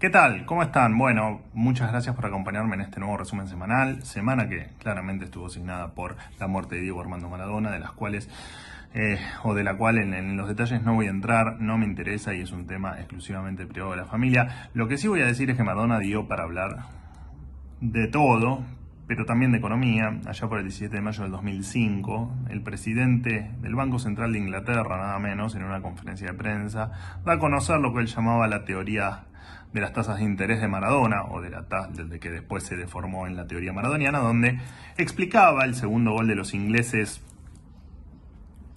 ¿Qué tal? ¿Cómo están? Bueno, muchas gracias por acompañarme en este nuevo resumen semanal, semana que claramente estuvo asignada por la muerte de Diego Armando Maradona, de las cuales, eh, o de la cual en, los detalles no voy a entrar, no me interesa y es un tema exclusivamente privado de la familia. Lo que sí voy a decir es que Maradona dio para hablar de todo, pero también de economía. Allá por el 17 de mayo del 2005, el presidente del Banco Central de Inglaterra, nada menos, en una conferencia de prensa, da a conocer lo que él llamaba la teoría de las tasas de interés de Maradona, o de la desde que después se deformó en la teoría maradoniana, donde explicaba el segundo gol de los ingleses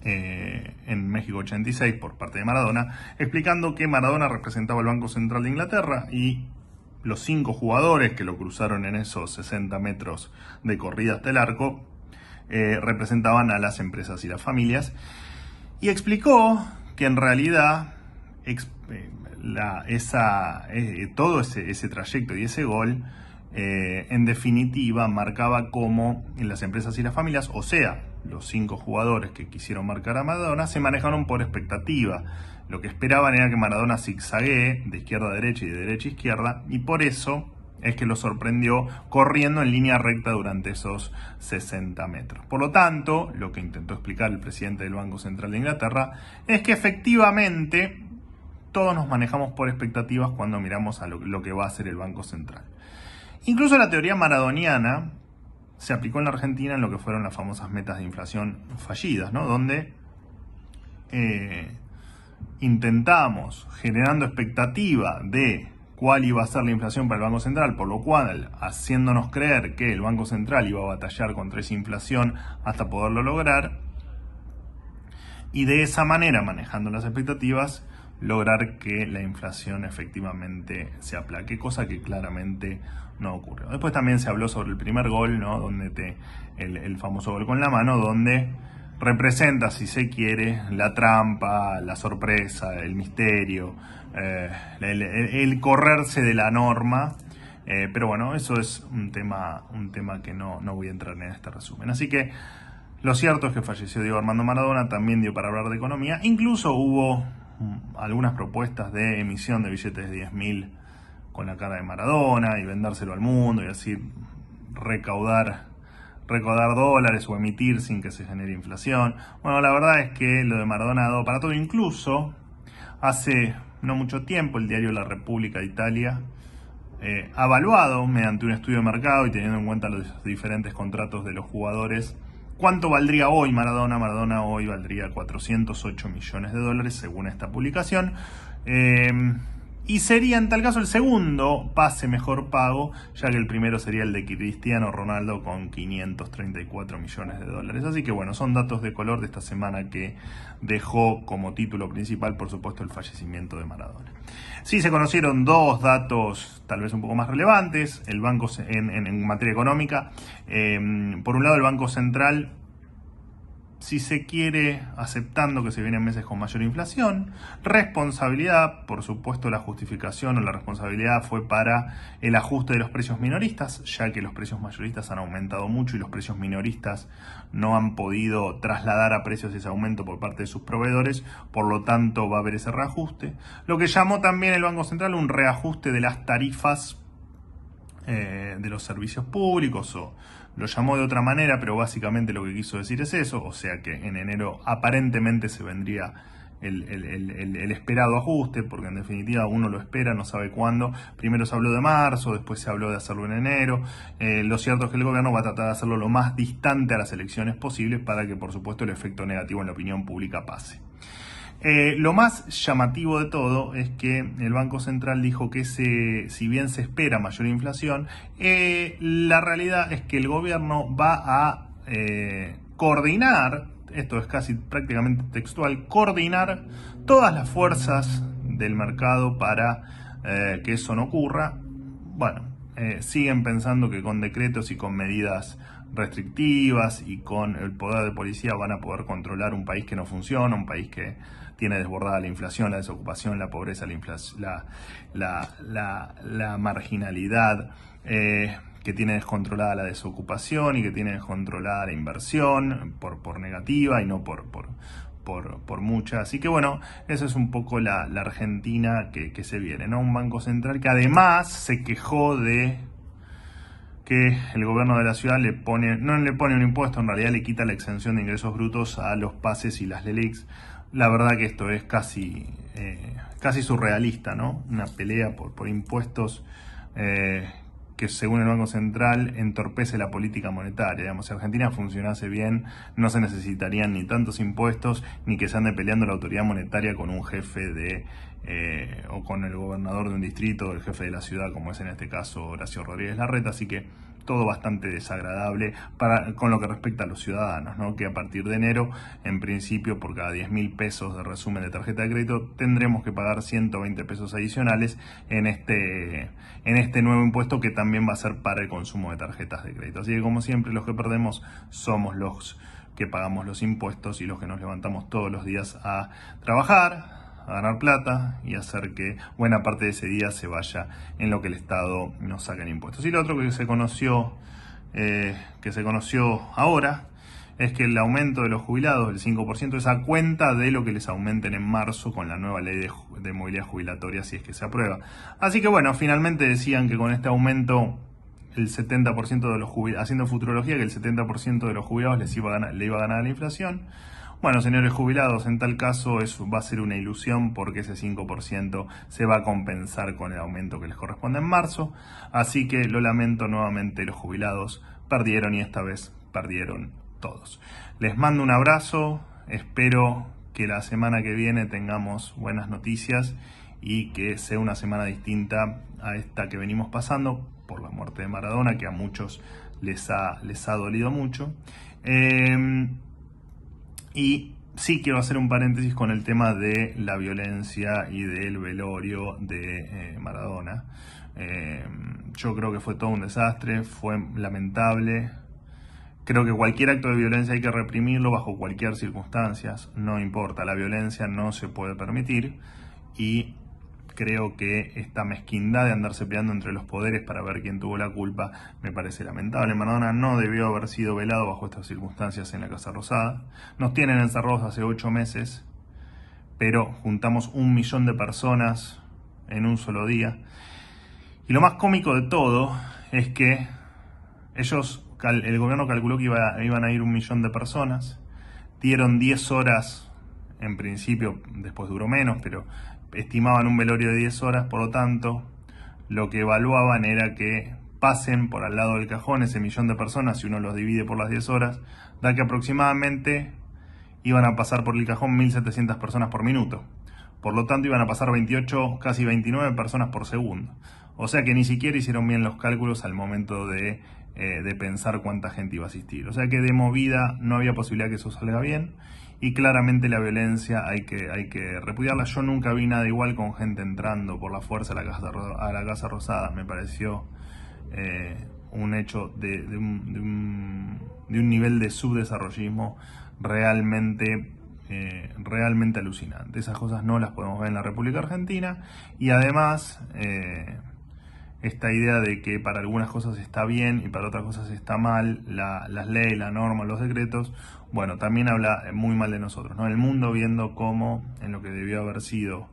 eh, en México 86 por parte de Maradona, explicando que Maradona representaba el Banco Central de Inglaterra y los cinco jugadores que lo cruzaron en esos 60 metros de corrida hasta el arco eh, representaban a las empresas y las familias. Y explicó que en realidad... Eh, esa, eh, eh, todo ese, trayecto y ese gol, eh, en definitiva, marcaba cómo las empresas y las familias, o sea, los cinco jugadores que quisieron marcar a Maradona, se manejaron por expectativa. Lo que esperaban era que Maradona zigzaguee de izquierda a derecha y de derecha a izquierda, y por eso es que lo sorprendió corriendo en línea recta durante esos 60 metros. Por lo tanto, lo que intentó explicar el presidente del Banco Central de Inglaterra es que efectivamente todos nos manejamos por expectativas cuando miramos a lo, que va a hacer el Banco Central. Incluso la teoría maradoniana se aplicó en la Argentina en lo que fueron las famosas metas de inflación fallidas, ¿no? Donde eh, intentamos, generando expectativa de cuál iba a ser la inflación para el Banco Central, por lo cual haciéndonos creer que el Banco Central iba a batallar contra esa inflación hasta poderlo lograr, y de esa manera, manejando las expectativas, lograr que la inflación efectivamente se aplaque, cosa que claramente no ocurrió Después también se habló sobre el primer gol, ¿no? Donde te, el, famoso gol con la mano, donde representa, si se quiere, la trampa, la sorpresa, el misterio, eh, el, correrse de la norma. Eh, pero bueno, eso es un tema, un tema que no, no voy a entrar en este resumen. Así que lo cierto es que falleció Diego Armando Maradona, también dio para hablar de economía. Incluso hubo algunas propuestas de emisión de billetes de 10.000 con la cara de Maradona y vendérselo al mundo y así recaudar recaudar dólares o emitir sin que se genere inflación. Bueno, la verdad es que lo de Maradona ha dado para todo. Incluso hace no mucho tiempo el diario La República de Italia eh, ha evaluado mediante un estudio de mercado y teniendo en cuenta los diferentes contratos de los jugadores ¿Cuánto valdría hoy Maradona? Maradona hoy valdría 408 millones de dólares según esta publicación. Eh, y sería en tal caso el segundo pase mejor pago, ya que el primero sería el de Cristiano Ronaldo con 534 millones de dólares. Así que bueno, son datos de color de esta semana que dejó como título principal, por supuesto, el fallecimiento de Maradona. Sí, se conocieron dos datos tal vez un poco más relevantes el banco en, materia económica. Eh, por un lado, el Banco Central si se quiere, aceptando que se vienen meses con mayor inflación. Responsabilidad, por supuesto, la justificación o la responsabilidad fue para el ajuste de los precios minoristas, ya que los precios mayoristas han aumentado mucho y los precios minoristas no han podido trasladar a precios ese aumento por parte de sus proveedores, por lo tanto va a haber ese reajuste. Lo que llamó también el Banco Central un reajuste de las tarifas eh, de los servicios públicos o lo llamó de otra manera, pero básicamente lo que quiso decir es eso, o sea que en enero aparentemente se vendría el, esperado ajuste, porque en definitiva uno lo espera, no sabe cuándo. Primero se habló de marzo, después se habló de hacerlo en enero. Eh, lo cierto es que el gobierno va a tratar de hacerlo lo más distante a las elecciones posibles para que por supuesto el efecto negativo en la opinión pública pase. Eh, lo más llamativo de todo es que el Banco Central dijo que se, si bien se espera mayor inflación, eh, la realidad es que el gobierno va a eh, coordinar, esto es casi prácticamente textual, coordinar todas las fuerzas del mercado para que eso no ocurra. Bueno, siguen pensando que con decretos y con medidas restrictivas y con el poder de policía van a poder controlar un país que no funciona, un país que tiene desbordada la inflación, la desocupación, la pobreza, la, la, marginalidad. Eh, que tiene descontrolada la desocupación y que tiene descontrolada la inversión por, por negativa y no por, por, por, mucha. Así que bueno, esa es un poco la, Argentina que, se viene, ¿no? Un banco central que además se quejó de que el gobierno de la ciudad le pone, no le pone un impuesto, en realidad le quita la exención de ingresos brutos a los pases y las LELIX la verdad que esto es casi, eh, casi surrealista, ¿no? Una pelea por, por impuestos eh, que según el Banco Central entorpece la política monetaria. Digamos, si Argentina funcionase bien, no se necesitarían ni tantos impuestos, ni que se ande peleando la autoridad monetaria con un jefe de eh, o con el gobernador de un distrito, o el jefe de la ciudad, como es en este caso Horacio Rodríguez Larreta. Así que todo bastante desagradable para, con lo que respecta a los ciudadanos, ¿no? que a partir de enero, en principio, por cada 10 mil pesos de resumen de tarjeta de crédito, tendremos que pagar 120 pesos adicionales en este, en este nuevo impuesto que también va a ser para el consumo de tarjetas de crédito. Así que, como siempre, los que perdemos somos los que pagamos los impuestos y los que nos levantamos todos los días a trabajar, a ganar plata y hacer que buena parte de ese día se vaya en lo que el Estado nos saca en impuestos. Y lo otro que se conoció, eh, que se conoció ahora es que el aumento de los jubilados el 5% es a cuenta de lo que les aumenten en marzo con la nueva ley de, movilidad jubilatoria si es que se aprueba. Así que bueno, finalmente decían que con este aumento el 70% de los jubilados, haciendo futurología, que el 70% de los jubilados les iba a ganar, le iba a ganar la inflación. Bueno, señores jubilados, en tal caso eso va a ser una ilusión porque ese 5% se va a compensar con el aumento que les corresponde en marzo. Así que lo lamento nuevamente, los jubilados perdieron y esta vez perdieron todos. Les mando un abrazo, espero que la semana que viene tengamos buenas noticias y que sea una semana distinta a esta que venimos pasando por la muerte de Maradona, que a muchos les ha, les ha dolido mucho. Em, y sí quiero hacer un paréntesis con el tema de la violencia y del velorio de eh, Maradona. Eh, yo creo que fue todo un desastre, fue lamentable. Creo que cualquier acto de violencia hay que reprimirlo bajo cualquier circunstancia, no importa, la violencia no se puede permitir y creo que esta mezquindad de andarse peleando entre los poderes para ver quién tuvo la culpa me parece lamentable. Maradona no debió haber sido velado bajo estas circunstancias en la Casa Rosada. Nos tienen encerrados hace ocho meses, pero juntamos un millón de personas en un solo día. Y lo más cómico de todo es que ellos, el gobierno calculó que iba, iban a ir un millón de personas, dieron 10 horas en principio después duró menos, pero estimaban un velorio de 10 horas, por lo tanto, lo que evaluaban era que pasen por al lado del cajón ese millón de personas, si uno los divide por las 10 horas, da que aproximadamente iban a pasar por el cajón 1.700 personas por minuto. Por lo tanto, iban a pasar 28, casi 29 personas por segundo. O sea que ni siquiera hicieron bien los cálculos al momento eh, de, pensar cuánta gente iba a asistir. O sea que de movida no había posibilidad que eso salga bien y claramente la violencia hay que, hay que repudiarla. Yo nunca vi nada igual con gente entrando por la fuerza a la Casa, a la casa Rosada. Me pareció eh, un hecho de, un, nivel de subdesarrollismo realmente, eh, realmente alucinante. Esas cosas no las podemos ver en la República Argentina. Y además... Eh, esta idea de que para algunas cosas está bien y para otras cosas está mal, las leyes, la norma, los decretos, bueno, también habla muy mal de nosotros, ¿no? El mundo viendo cómo en lo que debió haber sido,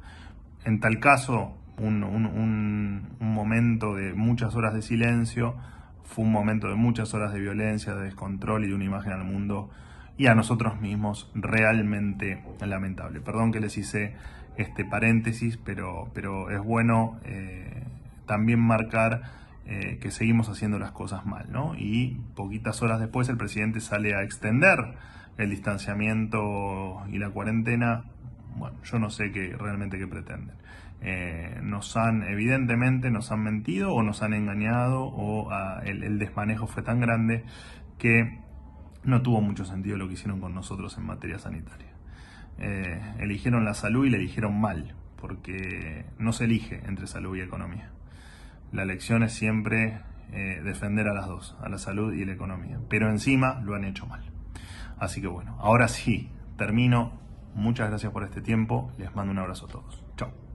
en tal caso, un, momento de muchas horas de silencio, fue un momento de muchas horas de violencia, de descontrol y de una imagen al mundo y a nosotros mismos realmente lamentable. Perdón que les hice este paréntesis, pero, pero es bueno eh, también marcar eh, que seguimos haciendo las cosas mal, ¿no? Y poquitas horas después el presidente sale a extender el distanciamiento y la cuarentena. Bueno, yo no sé qué realmente qué pretenden. Eh, nos han, evidentemente, nos han mentido o nos han engañado o ah, el, desmanejo fue tan grande que no tuvo mucho sentido lo que hicieron con nosotros en materia sanitaria. Eh, eligieron la salud y la eligieron mal, porque no se elige entre salud y economía la lección es siempre eh, defender a las dos, a la salud y la economía. Pero encima lo han hecho mal. Así que bueno, ahora sí, termino. Muchas gracias por este tiempo. Les mando un abrazo a todos. Chao.